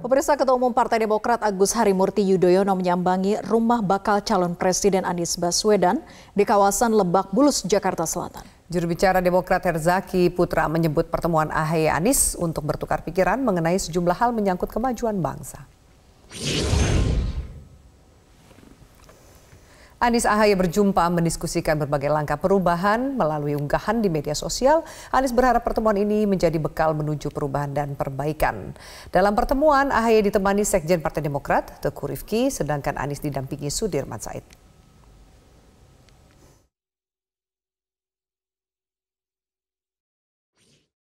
Pemirsa Ketua Umum Partai Demokrat Agus Harimurti Yudhoyono menyambangi rumah bakal calon Presiden Anies Baswedan di kawasan Lebak Bulus, Jakarta Selatan. Juru bicara Demokrat Herzaki Putra menyebut pertemuan Ahy Anies untuk bertukar pikiran mengenai sejumlah hal menyangkut kemajuan bangsa. Anies Ahaye berjumpa mendiskusikan berbagai langkah perubahan melalui unggahan di media sosial. Anies berharap pertemuan ini menjadi bekal menuju perubahan dan perbaikan. Dalam pertemuan, Ahaye ditemani Sekjen Partai Demokrat, Teguh Rifki, sedangkan Anies didampingi Sudirman Said.